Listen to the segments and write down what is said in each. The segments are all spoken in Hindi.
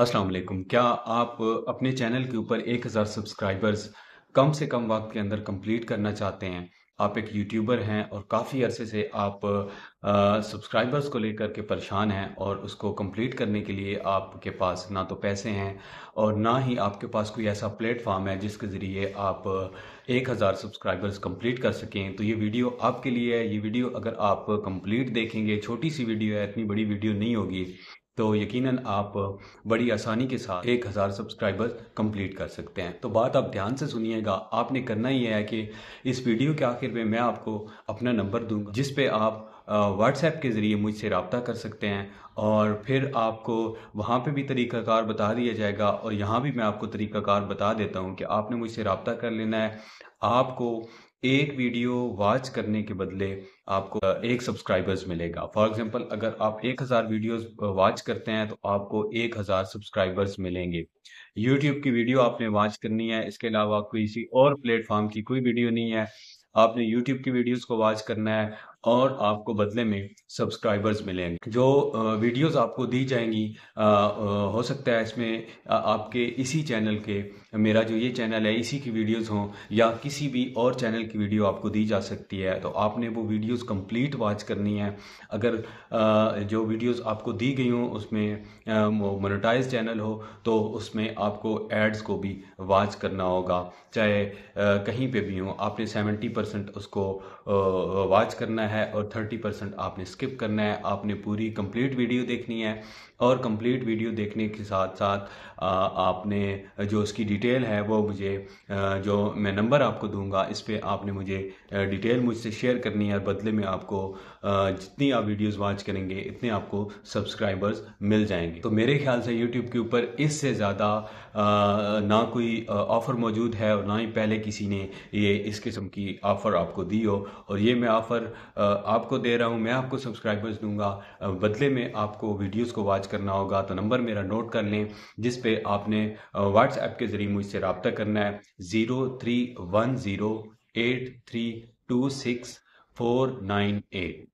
अस्सलाम क्या आप अपने चैनल के ऊपर 1000 सब्सक्राइबर्स कम से कम वक्त के अंदर कंप्लीट करना चाहते हैं आप एक यूट्यूबर हैं और काफ़ी अरसे से आप सब्सक्राइबर्स को लेकर के परेशान हैं और उसको कंप्लीट करने के लिए आपके पास ना तो पैसे हैं और ना ही आपके पास कोई ऐसा प्लेटफॉर्म है जिसके ज़रिए आप एक हज़ार सब्सक्राइबर्स कंप्लीट कर सकें तो ये वीडियो आपके लिए है ये वीडियो अगर आप कंप्लीट देखेंगे छोटी सी वीडियो है इतनी बड़ी वीडियो नहीं होगी तो यकीनन आप बड़ी आसानी के साथ एक हज़ार सब्सक्राइबर कंप्लीट कर सकते हैं तो बात आप ध्यान से सुनिएगा आपने करना ही है कि इस वीडियो के आखिर में मैं आपको अपना नंबर दूंगा जिस पे आप व्हाट्सएप के ज़रिए मुझसे रबता कर सकते हैं और फिर आपको वहाँ पे भी तरीक़ाकार बता दिया जाएगा और यहाँ भी मैं आपको तरीक़ाकार बता देता हूँ कि आपने मुझसे रबता कर लेना है आपको एक वीडियो वॉच करने के बदले आपको एक सब्सक्राइबर्स मिलेगा फॉर एग्जांपल अगर आप एक हज़ार वीडियो वॉच करते हैं तो आपको एक हज़ार सब्सक्राइबर्स मिलेंगे यूट्यूब की वीडियो आपने वॉच करनी है इसके अलावा किसी और प्लेटफॉर्म की कोई वीडियो नहीं है आपने यूट्यूब की वीडियोस को वॉच करना है और आपको बदले में सब्सक्राइबर्स मिलेंगे जो वीडियोस आपको दी जाएंगी हो सकता है इसमें आपके इसी चैनल के मेरा जो ये चैनल है इसी की वीडियोस हों या किसी भी और चैनल की वीडियो आपको दी जा सकती है तो आपने वो वीडियोस कंप्लीट वॉच करनी है अगर जो वीडियोस आपको दी गई हों उसमें मोनोटाइज चैनल हो तो उसमें आपको एड्स को भी वॉच करना होगा चाहे कहीं पर भी हों आपने सेवेंटी परसेंट उसको वॉच करना है है और 30 परसेंट आपने स्किप करना है आपने पूरी कंप्लीट वीडियो देखनी है और कंप्लीट वीडियो देखने के साथ साथ आ, आपने जो उसकी डिटेल है वो मुझे आ, जो मैं नंबर आपको दूंगा इस पर आपने मुझे डिटेल मुझसे शेयर करनी है और बदले में आपको आ, जितनी आप वीडियोस वॉच करेंगे इतने आपको सब्सक्राइबर्स मिल जाएंगे तो मेरे ख्याल से यूट्यूब के ऊपर इससे ज़्यादा ना कोई ऑफ़र मौजूद है और ना ही पहले किसी ने ये इस किस्म की ऑफ़र आपको दी हो और ये मैं ऑफ़र आपको दे रहा हूँ मैं आपको सब्सक्राइबर्स दूंगा बदले में आपको वीडियोस को वॉच करना होगा तो नंबर मेरा नोट कर लें जिस पे आपने व्हाट्सएप के ज़रिए मुझसे रबता करना है zero three one zero eight three two six four nine eight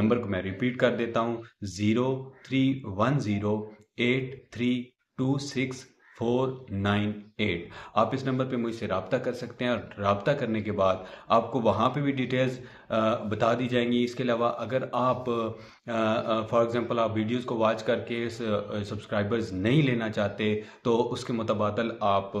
number को मैं रिपीट कर देता हूँ zero three one zero eight three two six four nine eight आप इस नंबर पे मुझसे रबता कर सकते हैं और रबता करने के बाद आपको वहाँ पे भी डिटेल्स बता दी जाएंगी इसके अलावा अगर आप फॉर एग्ज़ाम्पल आप वीडियोस को वॉच करके सब्सक्राइबर्स नहीं लेना चाहते तो उसके मुतबादल आप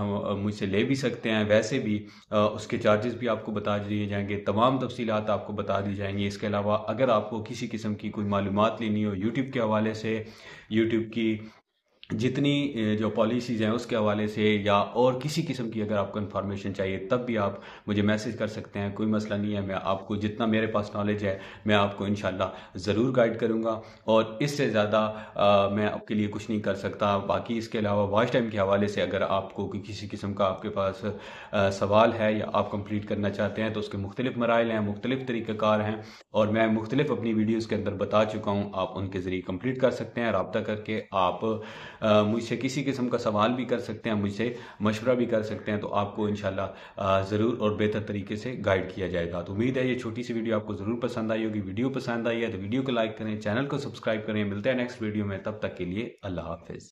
हम मुझसे ले भी सकते हैं वैसे भी उसके चार्जेस भी आपको बता दिए जाएंगे तमाम तफसीत आपको बता दी जाएंगी इसके अलावा अगर आपको किसी किस्म की कोई मालूम लेनी हो यूट्यूब के हवाले से यूट्यूब की जितनी जो पॉलिसीज़ हैं उसके हवाले से या और किसी किस्म की अगर आपको इन्फॉर्मेशन चाहिए तब भी आप मुझे मैसेज कर सकते हैं कोई मसला नहीं है मैं आपको जितना मेरे पास नॉलेज है मैं आपको इन ज़रूर गाइड करूँगा और इससे ज़्यादा मैं आपके लिए कुछ नहीं कर सकता बाकी इसके अलावा वॉच टाइम के हवाले से अगर आपको किसी किस्म का आपके पास आ, सवाल है या आप कंप्लीट करना चाहते हैं तो उसके मुख्तलिफ मराइल हैं मुख्तलिफ तरीक़ाकार हैं और मैं मुख्तलिफ अपनी वीडियोज़ के अंदर बता चुका हूँ आप उनके ज़रिए कम्प्लीट कर सकते हैं रबता करके आप मुझसे किसी किस्म का सवाल भी कर सकते हैं मुझसे मशवरा भी कर सकते हैं तो आपको इन ज़रूर और बेहतर तरीके से गाइड किया जाएगा तो उम्मीद है ये छोटी सी वीडियो आपको ज़रूर पसंद आई होगी वीडियो पसंद आई है तो वीडियो को लाइक करें चैनल को सब्सक्राइब करें मिलते हैं नेक्स्ट वीडियो में तब तक के लिए अल्लाह हाफिज़